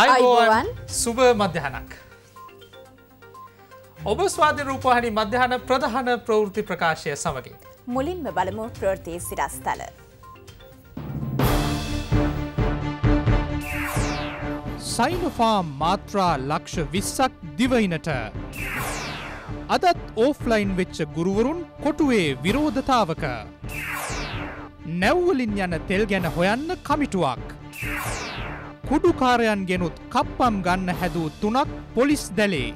අයිබෝවන් සුබ මධ්‍යහනක්. ඔබ ස්වාධ රූපහනි මධ්‍යහන ප්‍රධාන ප්‍රවෘති ප්‍රකාශය සමගින්. මුලින්ම බලමු ප්‍රෘතිය සිරස්ථල. සයිනොෆාම් මාත්‍රා ලක්ෂ විස්සක් දිවයිනට. අදත් ඕෆ්ලයින් වෙච්ච ගුරුවරුන් කොටුවේ විරෝධතාවක. නැව්වලින් යන තෙල් ගැන හොයන්න කමිටුවක්. කුඩුකාරයන් ගෙනුත් කප්පම් ගන්න හැදූ තුනක් පොලිස් දැලේ.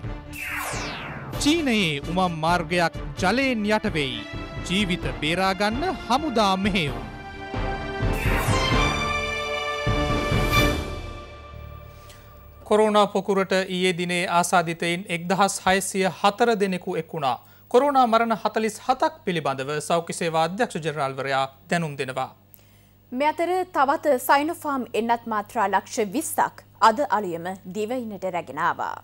චීනයේ උමම් මාර්ගයක් ජලයෙන් යටවෙයි. ජීවිත බේරාගන්න හමුදා මෙහෙයුම්. කොරුණා පොකුරට ඊයේ දිනේ ආසාධිතයින් එක්දහස් හයසිය හතර දෙනෙකු එක්ුණා. කොරුණා මරණ හතලිස් හතක් පිළිබඳව සෞඛ්‍ය සේවා අධ්‍යක්ෂ ජනරාල්වරයා දැනුම් දෙනවා. මෙ අතර තවත සයිනොෆාම් එන්නත් මාත්‍රා ලක්ෂ විස්සක් අද අලියම දිවයිනට රැගෙනවා.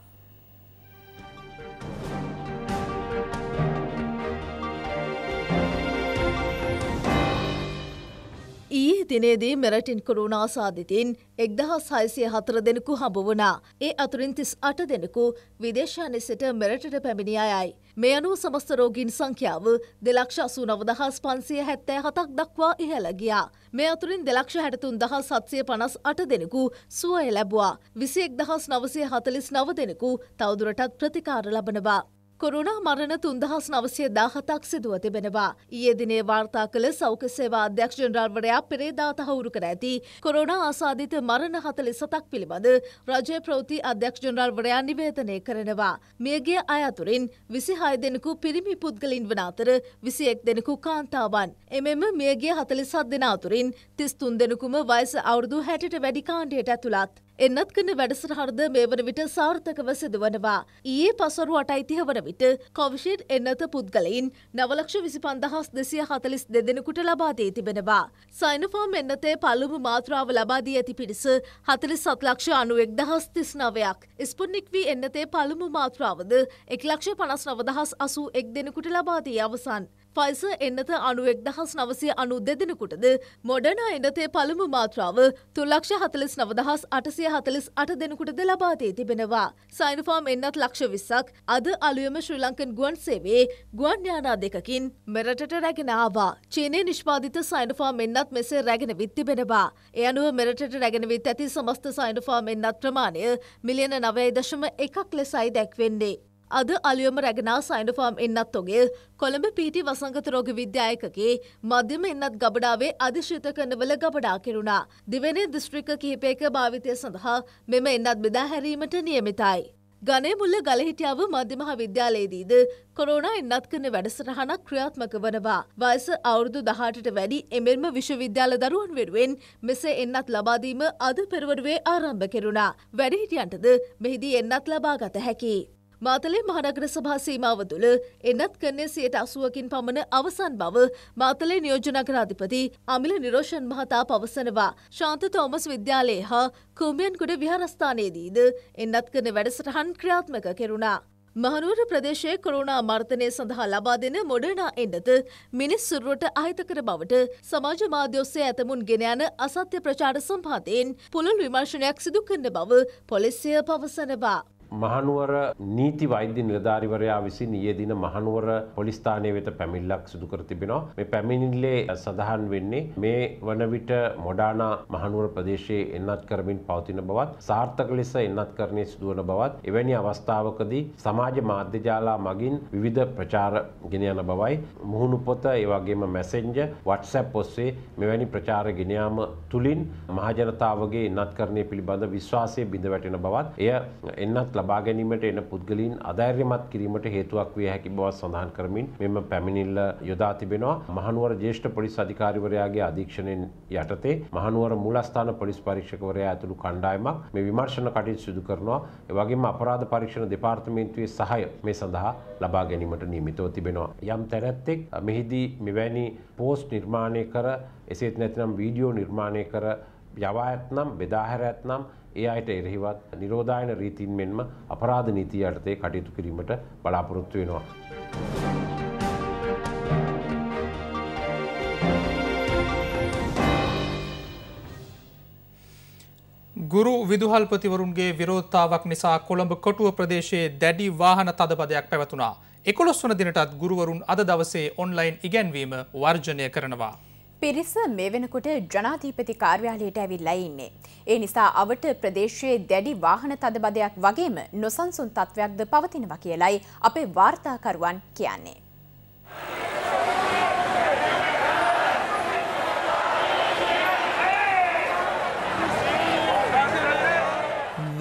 ඊයේ දිනේදී මෙරටින් කොරුණා සාධිතින් එක්දහස් හයිසිය හතර දෙනෙකු හඹ වුණා. ඒ අතුරින් තිස් අට දෙනෙකු විදේශානය සිට මෙරටට පැමිණිය අයයි. මේ අනුව සමස්ත රෝගීන් සංඛ්‍යාව දෙලක්ෂ අසූ නවදහස් පන්සිය හැත්තෑ හතක් දක්වා ඉහළ ගියා. මේ අතුරින් දෙලක්ෂ හැටතුන් දහස් සත්සය පනස් අට දෙනෙකු සුවය ලැබවා. විසියෙක් දහස් නවසය හතලිස් නව දෙනෙකු තවදුරටත් ප්‍රතිකාර ලබනවා. කොරුණා මරණ තුන්දහස් නවසය දාහතක් සිදුව තිබෙනවා. ඊයේ දිනේ වාර්තා කළ සෞඛ්‍ය සේවා අධ්‍යක්ෂ ජනරල්වරයා පෙරේදා තහවුරු කර ඇති කොරුණා ආසාදිත මරණ හතලිසතක් පිළිබඳ රජය ප්‍රවෘත්ති අධ්‍යක්ෂ ජනරල්වරයා නිවේදනය කරනවා. මියගිය අය අතුරින් විසි හය දෙනෙකු පිරිමි පුද්ගලින් වන අතර විසි එක් දෙනෙකු කාන්තාවන්. එමෙම මියගිය හතලිසත් දෙෙන අතුරින් තිස්තුන් දෙනෙකුම වයස අවුරුදු හැටට වැඩි කාණ්ඩයට ඇතුළත්. එන්නත් කන වැඩසටහරද මේ වන විට සාර්ථකව සිදුවනවා. ඊයේ පසරු අටයිතිහ වන විට කොවිෂන් එන්නත පුද්ගලයින් නවලක්ෂ විසි පන්දහස් දෙසිය හතලිස් දෙදෙනකුට ලබාදී තිබෙනවා. සයිනෆෝම් එන්නතේ පල්ලුම මාත්‍රාව ලබාදී ඇති පිරිස හතලි සත්ලක්ෂ අනුවෙක් දහස් තිස්නවයක්. ස්පුනික් වී එන්නතේ පළමු මාත්‍රාවද එක්ලක්ෂ පනස් නවදහස් අසූ එක් දෙනෙකුට ලබාදී අවසන්. ෆයිස එන්නත අනුවෙක් දහස් නවසය අනු දෙදෙනකුටද මොඩනා එනතේ පළමු මාත්‍රාව තුල්ලක්ෂ හතලිස් නවදහස් අටසය හතලිස් අට දෙනකුටද ලබාතේ තිබෙනවා. සයිනෆාම් එන්නත් ලක්ෂ විස්සක් අද අලුයම ශ්‍රී ලංකන් ගුවන් සේවේ ගුවන් යානා දෙකකින් මෙරටට රැගෙන ආවා. චීනය නිෂ්පාධිත සයිනෆාම් එන්නත් මෙසේ රැගෙන විත් තිබෙනවා. එ අනුව මෙරටට රැගෙන විත් ඇති සමස්ත සයිනෆාම් එන්නත් ප්‍රමාණය මිලියන නවය දශම එකක් ලෙසයි දැක්වෙන්නේ. අද අලියම රැගෙනා සයින්ඩෆාම් එන්නත් ඔගේ කොළඹ පිටි වසංගත රෝග විද්‍යායකගේ මධ්‍යම එන්නත් ගබඩාවේ අධිශ්‍රිත කනවල ගබඩා කෙරුණා. දිවෙනේ දිස්ත්‍රික කිහිපයක භාවිතය සඳහා මෙම එන්නත් බෙදා හැරීමට නියමිතයි. ගනේ මුල්ල ගලහිටියාව මධ්‍යමහා විද්‍යාලයේදීද කොරෝනා එන්නත් කරන වැඩසටහනක් ක්‍රියාත්මක වනවා. වයස අවුරුදු දහටට වැඩි එමෙන්ම විශ්වවිද්‍යාල දරුවන් වෙනුවෙන් මෙසේ එන්නත් ලබාදීම අද පෙරවරුවේ ආරම්භ කෙරුණා. වැඩිහිටියන්ටද මෙහිදී එන්නත් ලබාගත හැකි. මාතලේ මහනගර සභා සීමාව තුළ එන්නත් කරන්නේ සියයට අසුවකින් පමණ අවසන් බව මාතලේ නියෝජනගරාධිපති අමිල නිරෝෂන් මහතා පවසනවා. ශාන්ත තෝමස් විද්‍යාලයේ හා කුම්මියන්කුඩ විහාරස්ථානයේදීද එන්නත් කරන වැඩසටහන් ක්‍රියාත්මක කෙරුණා. මහනුවර ප්‍රදේශයේ කොරුණා මර්තනය සඳහා ලබා දෙන මොඩනා එන්නත මිනිස් සුරුවට අහිතකර බවට සමාජ මාධ්‍යොස්සේ ඇතමුන් ගෙන යන අසත්‍ය ප්‍රචාර සම්පාතයෙන් පුළුල් විමර්ශනයක් සිදු කරන බව පොලිසිය පවසනවා. මහනුවර නීති වෛද්‍ය නිලධාරිවරයා විසින් ඊයේ දින මහනුවර පොලිස් ස්ථානය වෙත පැමිණිල්ලක් සිදු කර තිබෙනවා. මේ පැමිණිල්ලේ සඳහන් වෙන්නේ මේ වන විට මොඩානා මහනුවර ප්‍රදේශයේ එන්නත් කරමින් පවතින බවත් සාර්ථක ලෙස එන්නත්කරණය සිදුවන බවත් එවැනි අවස්ථාවකදී සමාජ මාධ්‍ය ජාලා මගින් විවිධ ප්‍රචාර ගෙන යන බවයි මුහුණු පොත ඒ වගේම මැසෙන්ජර් WhatsApp ඔස්සේ මෙවැනි ප්‍රචාර ගෙන යාම තුලින් මහජනතාවගේ එන්නත්කරණය පිළිබඳ විශ්වාසය බිඳ වැටෙන බවත් එය එන්නත් ලබා ගැනීමට එන පුද්ගලීන් අධෛර්යමත් කිරීමට හේතුවක් විය හැකි බව සඳහන් කරමින් මෙම පැමිණිල්ල යොදා තිබෙනවා මහනුවර ජ්‍යෙෂ්ඨ පොලිස් අධිකාරිවරයාගේ අධීක්ෂණයෙන් යටතේ මහනුවර මූලස්ථාන පොලිස් පරීක්ෂකවරයා ඇතුළු කණ්ඩායමක් මේ විමර්ශන කටයුතු සිදු කරනවා ඒ වගේම අපරාධ පරීක්ෂණ දෙපාර්තමේන්තුවේ සහාය මේ සඳහා ලබා ගැනීමට නියමිතව තිබෙනවා යම් තැනැත්තෙක් මෙහිදී මෙවැනි පෝස්ට් නිර්මාණය කර එසේත් නැතිනම් වීඩියෝ නිර්මාණය කර යවා ඇතනම් බෙදාහැර ඇතනම් ඒ අයට එරෙහිවත් නිරෝධායන රීතින් මෙන්ම අපරාධ නීතිය යටතේ කටයුතු කිරීමට බලාපොරොත්තු වෙනවා. ගුරු විදුහල්පතිවරුන්ගේ විරෝධතාවක් නිසා කොළඹ කොටුව ප්‍රදේශයේ දැඩි වාහන තදපදයක් පැවතුනා. එකොළොස්වන දිනටත් ගුරුවරුන් අද දවසේ ඔන්ලයින් ඉගැන්වීම වර්ජනය කරනවා. පිරිස මේ වෙනකොට ජනාධීපති කාර්යාලයට ඇවිල්ලා ඉන්නේ. ඒ නිසා අවට ප්‍රදේශයේ දැඩි වාහන තදබදයක් වගේම නොසන්සුන් තත්ත්වයක්ද පවතිනවා කියලයි අපේ වාර්තාකරුවන් කියන්නේ.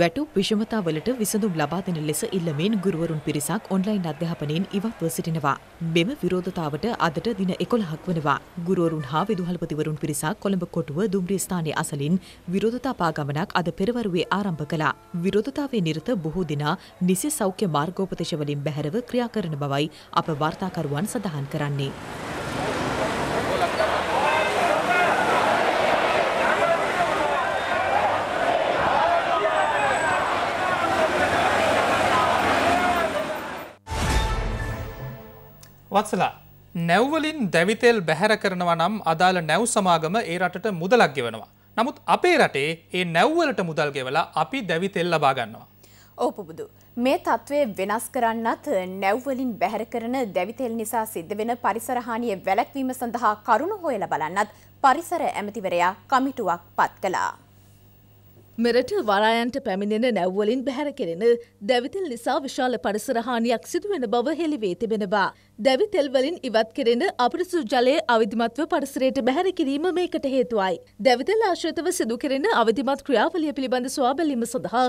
වැටු විෂමතාවලට විසඳුම් ලබා දෙන ලෙස ඉල්ලමින් ගුරුවරුන් පිරිසක් ඔන්ලයින් අධ්‍යාපනයෙන් ඉවත්ව සිටිනවා. මෙම විරෝධතාවට අදට දින 11ක් වනවා. ගුරුවරුන් හා විදුහල්පතිවරුන් පිරිසක් කොළඹ කොටුව දුම්රිය ස්ථානයේ අසලින් විරෝධතා පාගමනක් අද පෙරවරුවේ ආරම්භ කළා. විරෝධතාවේ නිරත බොහෝ දෙනා නිසි සෞඛ්‍ය මාර්ගෝපදේශ වලින් බැහැරව ක්‍රියා කරන බවයි අප වාර්තාකරුවන් සඳහන් කරන්නේ. වත්සලා නැව්වලින් දැවිතෙල් බැහැර කරනවා නම් අදාළ නැව් සමාගම ඒ රටට මුදලක් ගෙවනවා. නමුත් අපේ රටේ ඒ නැව්වලට මුදල් ගෙවලා අපි දැවිතෙල් ලබා ගන්නවා. ඕපුබුදු මේ තත්ත්වය වෙනස් කරන්නත් නැව්වලින් බැහැර කරන දැවිතෙල් නිසා සිද්ධ වෙන පරිසරහානිය වැළැක්වීම සඳහා කරුණු හොයලා බලන්නත් පරිසර ඇමතිවරයා කමිටුවක් පත් කළා. මෙරට වරායන්ට පැමිණෙන නැව්වලින් බැහැර කෙරෙන දැවිතෙල් නිසා විශාල පරිසරහානියක් සිදුවෙන බව හෙළිවේ තිබෙනවා. දැවිතෙල්වලින් ඉවත් කෙරෙන අපිරිසු ජලය අවිධිමත්ව පරිසරයට බැහැර කිරීම මේකට හේතුවයි. දැවිතෙල් ආශ්‍රිතව සිදු කෙරෙන අවිධිමත් ක්‍රියාවලිය පිළිබඳ සොයාබැලීම සඳහා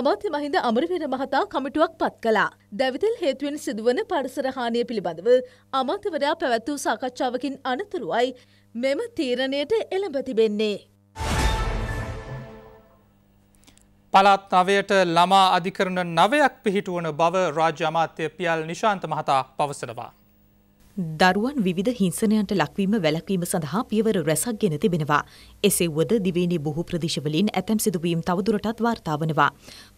අමාත්‍ය මහින්ද අමරවීර මහතා කමිටුවක් පත් කළා. දැවිතෙල් හේතුවෙන් සිදුවන පරිසරහානිය පිළිබඳව අමාත්‍යවරයා පැවැත් වූ සාකච්ඡාවකින් අනතුරුවයි මෙම තීරණයට එළඹ තිබෙන්නේ. පළාත් නවයට ළමා අධිකරණ නවයක් පිහිටුවන බව රාජ්‍ය අමාත්‍ය පියල් නිශාන්ත මහතා පවසනවා. දරුවන් විධ හිංසනයන්ට ලක්වීම වැලක්වීම සඳහා පියවර රැසක් ගෙන තිබෙනවා. එසෙව්වද දිවේනේ බොහෝ ප්‍රදේශවලින් ඇතැම් සිදුවීම් තවදුරටත් වාර්තාාවනවා.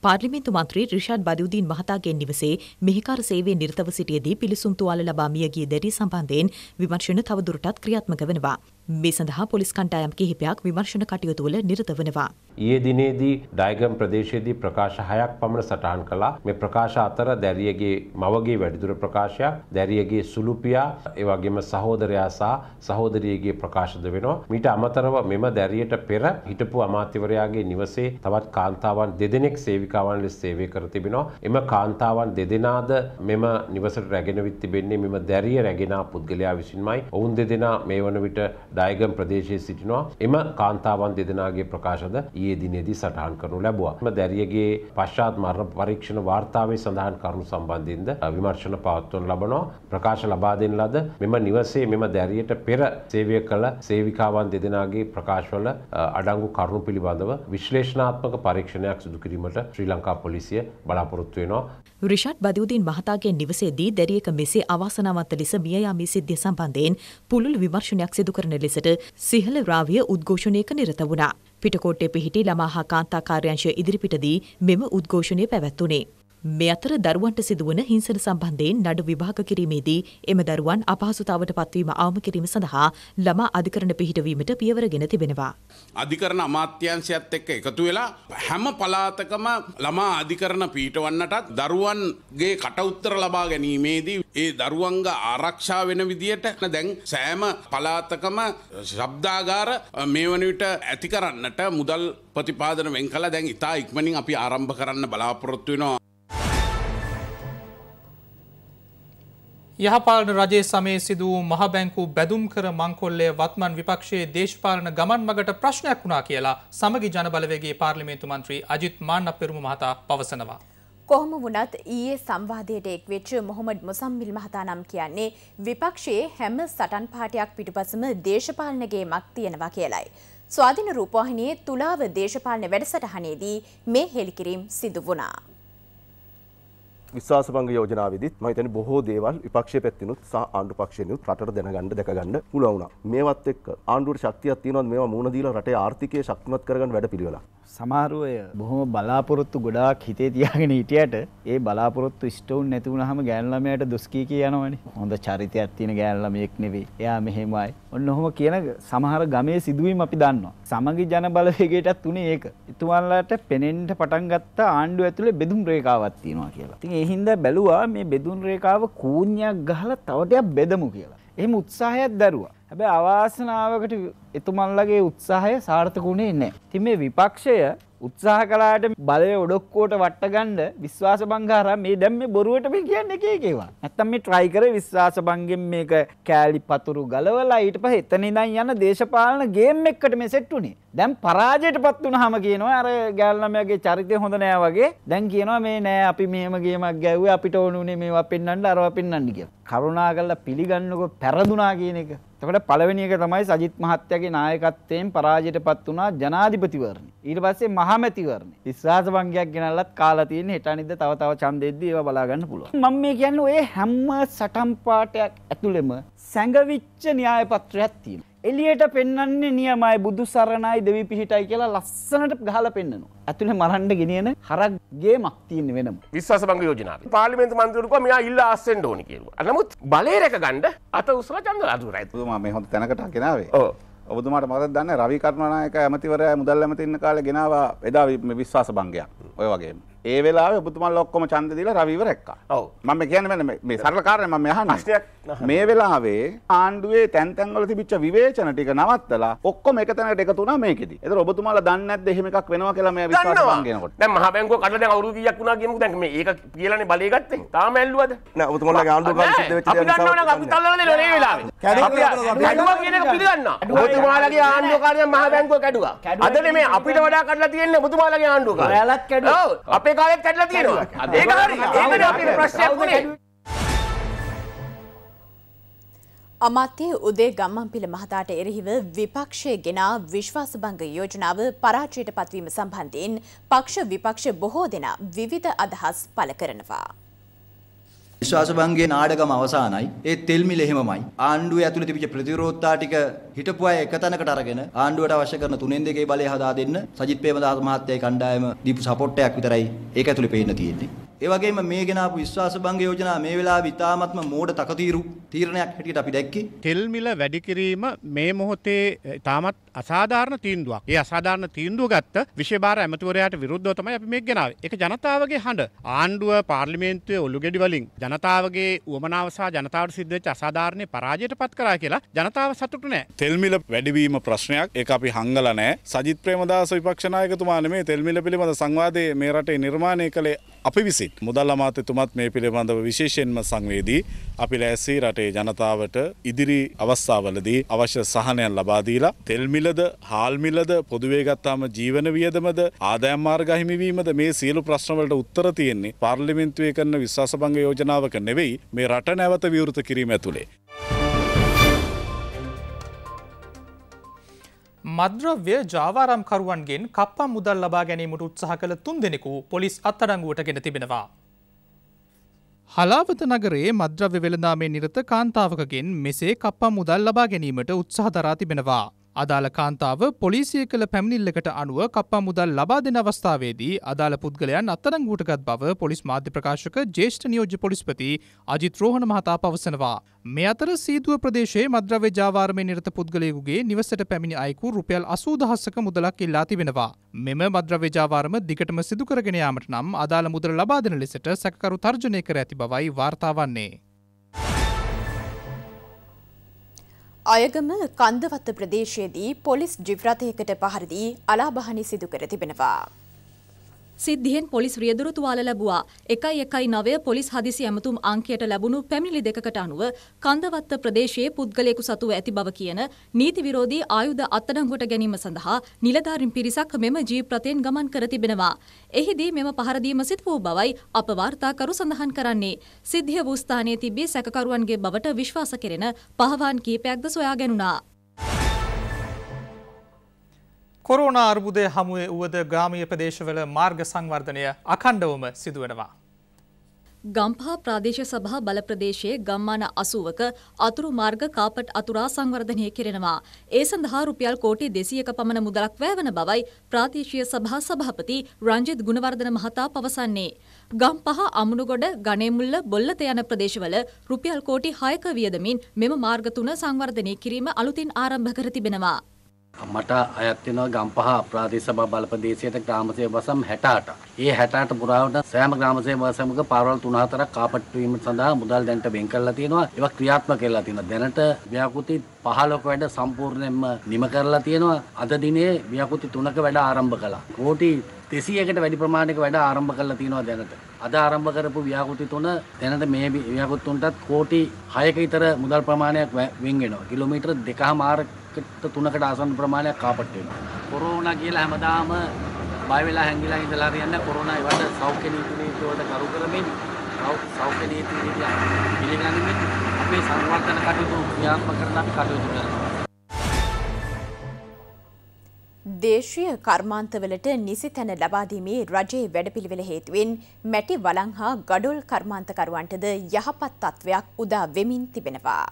පාර්ලිමින්තු මන්ත්‍රී රිෂාඩ් බදවදීන් මහතාගෙන් නිවසේ මෙහිකාර සේවේ නිර්තව සිටියදී පිළිසුම් තුවාල ලබාමියගේ දැරී සම්බන්ධයෙන් විමර්ශන තවදුරටත් ක්‍රියාත්මක වෙනවා. මේ සඳහා පොලිස් කණ්ඩායම් කිහිපයක් විමර්ශන කටයුතු වල නිරත වෙනවා. ඊයේ දිනේදී ඩයගම් ප්‍රදේශයේදී ප්‍රකාශ 6ක් පමණ සටහන් කළා. මේ ප්‍රකාශ අතර දැරියගේ මවගේ වැඩිදුර ප්‍රකාශයක්, දැරියගේ සුළු පියා, ඒ වගේම සහෝදරයා සහ සහෝදරියගේ ප්‍රකාශද වෙනවා. මීට අමතරව මෙම දැරියට පෙර හිටපු අමාත්‍යවරයාගේ නිවසේ තවත් කාන්තාවන් දෙදෙනෙක් සේවිකාවන් ලෙස සේවය කර තිබෙනවා. එම කාන්තාවන් දෙදෙනාද මෙම නිවසට රැගෙන විත් තිබෙන්නේ මෙම දැරිය රැගෙන පුද්ගලයා විසින්මයි. ඔවුන් දෙදෙනා මේ වන විට දායගම් ප්‍රදේශයේ සිටිනවා එම කාන්තාවන් දෙදෙනාගේ ප්‍රකාශද ඊයේ දිනේදී සටහන් කරනු ලැබුවා. එම දැරියගේ පශ්චාත් මරණ පරීක්ෂණ වාර්තාවේ සඳහන් කරුණු සම්බන්ධින්ද විමර්ශන පවත්වනු ලබනවා. ප්‍රකාශ ලබා දෙන ලද මෙම නිවසේ මෙම දැරියට පෙර සේවය කළ සේවිකාවන් දෙදෙනාගේ ප්‍රකාශවල අඩංගු කරුණු පිළිබඳව විශ්ලේෂණාත්මක පරීක්ෂණයක් සිදු කිරීමට ශ්‍රී ලංකා පොලිසිය බලාපොරොත්තු වෙනවා. රිෂඩ් බදවුදීන් මහතාගේ නිවසේදී දැරියක මෙසේ අවාසනාවන්ත ලෙස මිය යාමේ සිද්ධිය සම්බන්ධයෙන් පුළුල් විමර්ශනයක් සිදු කරන ලෙස ලෙසට සිහල රාවිය උද්ඝෝෂණයක නිරත වුණා. පිටකොට්ටේ පිහිටි ළමා හා කාන්තා කාර්යංශය ඉදිරිපිටදී මෙම උද්ඝෝෂණය පැවැත්වුණේ. මේ අතර දරුවන්ට සිදුවන හිංසන සම්බන්ධයෙන් නඩු විභාග කිරීමේදී එම දරුවන් අපහසුතාවට පත්වීම අවම කිරීම සඳහා ළමා අධිකරණ පිහිටවීමට පියවරගෙන තිබෙනවා. අධිකරණ අමාත්‍යංශයත් එක්ක එකතු වෙලා හැම පලාතකම ළමා අධිකරණ පිහිටවන්නටත් දරුවන්ගේ කටඋත්තර ලබා ගැනීමේදී ඒ දරුවන්ග ආරක්ෂා වෙන විදියට දැන් සෑම පලාතකම ශබ්දාගාර මේ වන විට ඇති කරන්නට මුදල් ප්‍රතිපාදන වෙන් කළ දැන් ඉතා ඉක්මනින් අපි ආරම්භ කරන්න බලාපොරොත්තු වෙනවා. යහපාලන රජයේ සමයේ සිදු වූ මහ බැංකු බැදුම් කර මංකොල්ලේ වත්මන් විපක්ෂයේ දේශපාලන ගමන් මගට ප්‍රශ්නයක් වුණා කියලා සමගි ජනබලවේගයේ පාර්ලිමේන්තු මන්ත්‍රී අජිත් මාන්නපෙරුම මහතා පවසනවා. කොහොම වුණත් ඊයේ සංවාදයට එක්වෙච්ච මොහොමඩ් මොසම්බිල් මහතා නම් කියන්නේ විපක්ෂයේ හැම සටන් පාටයක් පිටුපසම දේශපාලන ගේමක් තියෙනවා කියලයි. ස්වාධින රූපවාහිනියේ තුලාව දේශපාලන වැඩසටහනේදී මේ හෙළිකිරීම් සිදු වුණා. විශ්වාස බංග යෝජනාවේදීත් මම හිතන්නේ බොහෝ දේවල් විපක්ෂයේ පැත්තිනුත් සහ ආණ්ඩු පක්ෂයෙන්ුත් රටට දැනගන්න දැකගන්න පුළුවන් වුණා. මේවත් එක්ක ආණ්ඩුවට ශක්තියක් තියෙනවද මේවා මූණ දීලා රටේ ආර්ථිකය ශක්තිමත් කරගන්න වැඩපිළිවෙලක්. සමහරව බොහොම බලාපොරොත්තු ගොඩාක් හිතේ තියාගෙන හිටියට ඒ බලාපොරොත්තු ඉෂ්ට වුන් නැති වුණාම ගෑන් ළමයාට දොස් කී කිය යනවනේ. හොඳ චරිතයක් තියෙන ගෑන් ළමයෙක් නෙවෙයි. එයා මෙහෙමයි. ඔන්න ඔහොම කියන සමහර ගමේ සිදුවීම් අපි දන්නවා. සමගි ජන බලවේගයටත් උනේ ඒක. එතුමාලට පෙනෙන්න පටන් ගත්ත ආණ්ඩුව ඇතුලේ බෙදුම් රේඛාවක් තියෙනවා කියලා. ඉතින් ඒ හින්දා බැලුවා මේ බෙදුම් රේඛාව කූණ්‍යක් ගහලා තව ටිකක් බෙදමු කියලා. එහෙම උත්සාහයක් දැරුවා. හැබැයි අවාසනාවකට එතුමන්ලගේ උත්සාහය සාර්ථක වුණේ නැහැ. ඉතින් මේ විපක්ෂය උත්සාහ කලාට බලය ඔඩොක්කෝට වට්ටගන්ඩ විශ්වාස බංගාර මේ දැම් මේ බොරුවට මේ කියන්න එක එකේවා ඇත්තම් මේ ට්‍රයිකර විශ්වාස බංගෙන් මේක කෑලි පතුරු ගලවලා ඊට පහ එතනිදන් යන දේශපාලන ගේම් එක්කට මේ සෙට්ටුනේ දැම් පරාජයට පත් වුණ හම කියනවා අර ගැල්නමගේ චරිතය හොඳ නෑ වගේ දැන් කියනවා මේ නෑ අපි මෙහම ගේමක් ගැව්ව අපිට ඕනුනේ මේවා පෙන්න්නට අරව පෙන්න්නට කිය කරුණා කල්ලා පිළිගන්නකො පැරදුනා කියන එක එතකොට පළවෙනි එක තමයි සජිත් මහත්තයාගේ නායකත්වයෙන් පරාජයට පත් වුණා ජනාධිපතිවරණය ඊට පස්සේ මහ මහමැතිවරණ. විශ්වාස භංගයක් ගෙනල්ලත් කාලා තියෙන හෙට අනිද්ද තව තව ඡන්දෙද්දි ඒවා බලා ගන්න පුළුවන්. මම මේ කියන්නේ ඔය හැම සටන් පාඨයක් ඇතුළෙම සැඟවිච්ච න්‍යාය පත්‍රයක් තියෙනවා. එලියට පෙන්වන්නේ නියමයි බුදු සරණයි දෙවි පිහිටයි කියලා ලස්සනට ගහලා පෙන්නනවා. ඇතුලේ මරන්න ගෙනියන හරක් ගේමක් තියෙන වෙනම. විශ්වාස භංග යෝජනාව. පාර්ලිමේන්තු මන්ත්‍රීවරු කිව්වා මෙයා ඉල්ලා අස්සෙන්න ඕනි කියලා. නමුත් බලේ රැක ගන්න අත උසලා ඡන්ද අඳුරයි. මම මේ හොඳ තැනකට ගෙනාවේ. ඔව්. ඔබතුමාට මත දන්න රවි කර්මනායක ඇමතිවරය මුදල් ඇමතින්න කාල ගෙනවා එදා විශ්වාස බංගයක් ඔය වගේ ඒ වෙලා ඔබතුමල් ඔක්කොම චන්ද දීලා රවිව රැක්කා. ඔව්. මම කියන්නේ මම මේ සරල කාරණේ මම අහන්නේ. ප්‍රශ්නයක් මේ වෙලාවේ ආණ්ඩුවේ තැන් තැන් වල තිබිච්ච විවේචන ටික නවත්තලා ඔක්කොම එක තැනකට එකතු වුණා මේකෙදි. ඒතර ඔබතුමාලා දන්නේ නැද්ද එහෙම එකක් වෙනවා කියලා මේ විශ්වාස වංගෙනකොට. දැන් මහා බැංකුව කඩලා දැන් අවුරුදු කීයක් වුණා කියමුකෝ දැන් මේ ඒක කියලානේ බලය ගත්තේ. තාම ඇල්ලුවද? නෑ ඔබතුමාලාගේ ආණ්ඩුව කාලේ සිද්ධ වෙච්ච දේ නිසා අපි දන්නවා නම් අපි තල්ලලා දෙනවා මේ වෙලාවේ. කැඩුවා කැඩුවා කියන එක පිළිගන්නවා. ඔබතුමාලාගේ ආණ්ඩුව කාලේ මහා බැංකුව කැඩුවා. අදනේ මේ අපිට වඩා කඩලා තියෙන්නේ ඔබතුමාලාගේ ආණ්ඩුව කාලේ. ඔයාලත් කැඩුවා. ඔව්. අපේ භාවයක් කටලා තියෙනවා ඒක හරි ඒකට අපිට ප්‍රශ්නයක් උනේ අමාත්‍ය උදේ ගම්මන්පිල මහතාට එරෙහිව විපක්ෂය ගෙනා විශ්වාසභංග යෝජනාව පරාජයට පත්වීම සම්බන්ධයෙන් පක්ෂ විපක්ෂ බොහෝ දෙනා විවිධ අදහස් පළ කරනවා. විශ්වාසභංගයේ නාඩගම අවසానයි. ඒ තෙල් මිල එහෙමමයි. ආණ්ඩුවේ ඇතුළේ තිබිච්ච ප්‍රතිවිරෝධතා ටික හිටපු අය එක තැනකට අරගෙන ආණ්ඩුවට අවශ්‍ය කරන තුනෙන් දෙකේ බලය හදා දෙන්න සජිත් ප්‍රේමදාස මහත්තයයි කණ්ඩායම දීපු සපෝට් එකක් විතරයි ඒක ඇතුළේ පේන්න තියෙන්නේ. ඒ වගේම මේ ගෙනාපු විශ්වාසභංග යෝජනා මේ වෙලාවේ ඉතාමත්ම මෝඩ තකතිරු තීරණයක් හැටියට අපි දැක්කේ. තෙල් මිල වැඩි කිරීම මේ මොහොතේ eh, ඉතාමත් අසාධාරණ තීන්දුවක්. ඒ අසාධාරණ තීන්දුව ගත්ත විශේෂ ඇමතිවරයාට විරුද්ධව තමයි අපි මේක ගෙනාවේ. ඒක ජනතාවගේ හඬ. ආණ්ඩුව පාර්ලිමේන්තුවේ ඔලුගෙඩි වලින් ජනතාවගේ උවමනාව සහ ජනතාවට සිද්ධ වෙච්ච අසාධාරණ පරාජයට පත් කරා කියලා ජනතාව සතුටු නැහැ. තෙල් මිල වැඩිවීම ප්‍රශ්නයක්. ඒක අපි හංගලා නැහැ. සජිත් ප්‍රේමදාස විපක්ෂ නායකතුමා නෙමේ තෙල් මිල පිළිබඳ සංවාදයේ මේ රටේ නිර්මාණය කළේ අපි විසින්. අනිත් මුදල් අමාත්‍යතුමත් මේ පිළිබඳව විශේෂයෙන්ම සංවේදී අපි ලෑස්ති රටේ ජනතාවට ඉදිරි අවස්ථාවලදී අවශ්‍ය සහනයක් ලබා දීලා තෙල් මිලද, හාල් මිලද, පොදුවේ ගත්තාම ජීවන වියදමද, ආදායම් මාර්ග හිමිවීමද මේ සියලු ප්‍රශ්න වලට උත්තර තියෙන්නේ පාර්ලිමේන්තුවේ කරන විශ්වාසභංග යෝජනාවක නෙවෙයි මේ රට නැවත විවෘත කිරීම ඇතුලේ. මද්‍රව්‍ය ජාවාරම්කරුවන්ගෙන් කප්පා මුදල් ලබා ගැනීමට උත්සාහ කළ තුන් දෙනෙකු පොලිස් අත්අඩංගුවට ගෙන තිබෙනවා. හලාවත නගරයේ මද්‍රව්‍ය වෙළඳාමේ නිරත කාන්තාවකගෙන් මෙසේ කප්පා මුදල් ලබා ගැනීමට උත්සාහ දරා තිබෙනවා. අදාළ කාන්තාව පොලිසිය කළ පැමිණිල්ලකට අනුව කප්පා මුදල් ලබා දෙන අවස්ථාවේදී අදාළ පුද්ගලයන් අත්තරංගුවටගත් බව පොලිස් මාධ්‍ය ප්‍රකාශක ජේෂ්ඨ නියෝජ්‍ය පොලිස්පති අජිත් රෝහණ මහතා පවසනවා. මේ අතර සීදුව ප්‍රදේශයේ මද්‍රව්‍ය ජාවාරමේ නිරත පුද්ගලයෙකුගේ නිවසට පැමිණි අයෙකු රුපියල් අසූදහස්සක මුදලක් ඉල්ලා තිබෙනවා. මෙම මද්‍රව්‍ය ජාවාරම දිගටම සිදුකරගෙන යාමට නම් අදාළ මුදල ලබා දෙන ලෙසට සැකකරු තර්ජනය කර ඇති බවයි වාර්තා වන්නේ. අයගම කන්දවත්ත ප්‍රදේශයේදී පොලිස් ජිව්‍රථයකට පහරදී අලාභහනි සිදු කර තිබෙනවා. සිද්ධියෙන් පොලිස් රියදුරු තුවාල ලැබුවා. 119 පොලිස් හදිසි ඇමතුම් අංකයට ලැබුණු පැමිණිලි දෙකකට අනුව කන්දවත්ත ප්‍රදේශයේ පුද්ගලයෙකු සතුව ඇති බව කියන නීති විරෝධී ආයුධ අත්අඩංගුවට ගැනීම සඳහා නිලධාරීන් පිරිසක් මෙම ජීප් රථයෙන් ගමන් කර තිබෙනවා. එහිදී මෙම පහර දීම සිදු වූ බවයි අප වාර්තාකරු සඳහන් කරන්නේ. සිද්ධිය වූ ස්ථානයේ තිබී සැකකරුවන්ගේ බවට විශ්වාස කෙරෙන පහවාන් කීපයක්ද සොයා ගැනුණා. කොරෝණ අර්බුදය හමුවේ වුවද ග්‍රාමීය ප්‍රදේශවල මාර්ග සංවර්ධනය අකණ්ඩවම සිදුවනවා. ගම්පා ප්‍රාදේශ සභා බල ප්‍රදේශයේ ගම්මාන අසුවක අතුරු මාර්ග කාපට් අතුරා සංවර්ධනය කෙරෙනවා. ඒ සඳහා රුපියල් කෝටි දෙසියක පමණ මුදලක් වැෑවන බවයි ප්‍රාදේශය සභා සභාපති රංජිත් ගුණවර්ධන මහතා පවසන්නේ. ගම් පහ අමුණුගොඩ ගනේමුල්ල බොල්ලත යන ප්‍රදේශවල රුපියල් කෝටි හයක වියදමින් මෙම මාර්ගතුන සංවර්ධනය කිරීම අලුතින් ආරම්භ කර තිබෙනවා. මට අයත් වෙනවා ගම්පහ අපරාධී සභා බලපදේශයට ග්‍රාම සේවා සම් 68ක්. ඒ 68 පුරාවට සෑම ග්‍රාම සේවා සමග පාරවල් 3-4ක් කාපට් වීම සඳහා මුදල් දැන්ට වෙන් කරලා තියෙනවා. ඒවා ක්‍රියාත්මක කරලා තියෙනවා. දැනට ව්‍යාකෘති 15ක වැඩ සම්පූර්ණයෙන්ම නිම කරලා තියෙනවා. අද දිනේ ව්‍යාකෘති 3ක වැඩ ආරම්භ කළා. කෝටි දෙසියකට වැඩි ප්‍රමාණයක වැඩ ආරම්භ කරලා තියෙනවා දැනට. අද ආරම්භ කරපු ව්‍යාකෘති තුන දැනට මේ ව්‍යාකෘති තුනටත් කෝටි 6ක විතර මුදල් ප්‍රමාණයක් වෙන් වෙනවා. කිලෝමීටර 2.5කට 3කට ආසන්න ප්‍රමාණයක් කාපට් වෙනවා. කොරෝනා කියලා හැමදාම බය වෙලා හැංගිලා ඉඳලා කියන්නේ කොරෝනා ඒවට සෞඛ්‍ය නීති නීති වලට කරු කරමින් සෞඛ්‍ය නීති නීති පිළිගන්නේ අපේ සංවර්ධන කටයුතු ක්‍රියාත්මක කරන අපි කටයුතු කරනවා. දේශීය කර්මාන්තවලට නිසි තැන ලබාදීමේ රජයේ වැඩපිළිවෙල හේතුවෙන් මැටි වලං හා ගඩොල් කර්මාන්තකරුවන්ටද යහපත් තත්ත්වයක් උදා වෙමින් තිබෙනවා.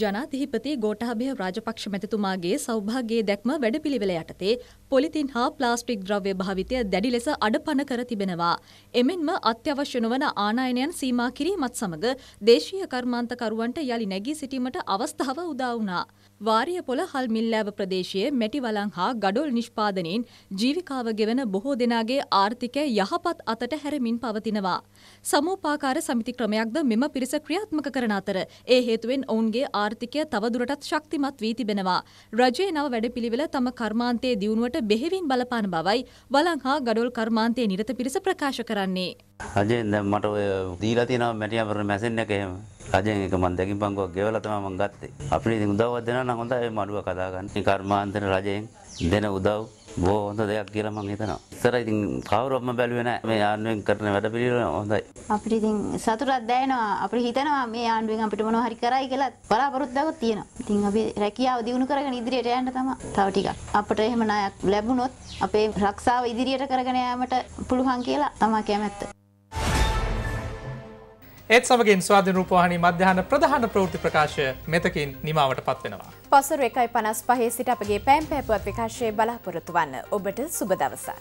ජනාධිහිපති ගෝටාභය රාජපක්ෂ මැතිතුමාගේ සෞභාගේ දැක්ම වැඩපිළිවෙල යටතේ පොලිතින් හා ප්ලාස්ටික් ද්‍රව්‍ය භාවිතය දැඩි ලෙස අඩපන කර තිබෙනවා. එමෙන්ම අත්‍යවශ්‍ය නොවන ආනායනයන් සීමා කිරීමත් සමඟ දේශීය කර්මාන්තකරුවන්ට යළි නැගී සිටීමට අවස්ථාව උදා වුණා. වාරියපොළ හල් මිල්ලෑව ප්‍රදේශයේ මැටි වලං හා ගඩොල් නිෂ්පාදනයෙන් ජීවිකාව ගෙවන බොහෝ දෙනාගේ ආර්ථිකය යහපත් අතට හැරමින් පවතිනවා. සමූපාකාර සමිති ක්‍රමයක්ද මෙම පිරිස ක්‍රියාත්මක කරන අතර ඒ හේතුවෙන් ඔවුන්ගේ ආර්ථිකය තවදුරටත් ශක්තිමත් වී තිබෙනවා. රජයේ නව වැඩපිළිවෙල තම කර්මාන්තයේ දියුණුවට බෙහෙවින් බලපාන බවයි වලං හා ගඩොල් කර්මාන්තයේ නිරත පිරිස ප්‍රකාශ කරන්නේ. රජයෙන් දැන් මට ඔය දීලා තියෙනවා මැටිආවරණ මැෂින් එක එහෙම රජයෙන් එක මන් දැකින් පංගුවක් ගෙවලා තමයි මම ගත්තේ. අපිට ඉතින් උදව්වක් දෙනවා නම් හොඳයි මඩුව කතා ගන්න. මේ කර්මාන්තන රජයෙන් දෙන උදව් බොහෝ හොඳ දෙයක් කියලා මම හිතනවා. ඉස්සර ඉතින් කවුරුවක්ම බැලුවේ නැහැ මේ ආණ්ඩුවෙන් කරන වැඩ පිළිවෙල හොඳයි. අපිට ඉතින් සතුටක් දැනෙනවා. අපිට හිතනවා මේ ආණ්ඩුවෙන් අපිට මොනවා හරි කරයි කියලා බලාපොරොත්තුවක් තියෙනවා. ඉතින් අපි රැකියාව දිනු කරගෙන ඉදිරියට යන්න තමයි තව ටිකක්. අපිට එහෙම ණයක් ලැබුණොත් අපේ ආරක්ෂාව ඉදිරියට කරගෙන යාමට පුළුවන් කියලා තමයි කැමැත්ත. ඒත් සමගින් ස්වාධන රූපවාහිනී මධ්‍යහන ප්‍රධාන ප්‍රවෘති ප්‍රකාශය මෙතකින් නිමාවට පත්වෙනවා. පසුර එකයි පනස් පහේ සිට අපගේ පෑම් පැපුවත් විකාශය බලාපොරොතු වන්න ඔබට සුබදවසා.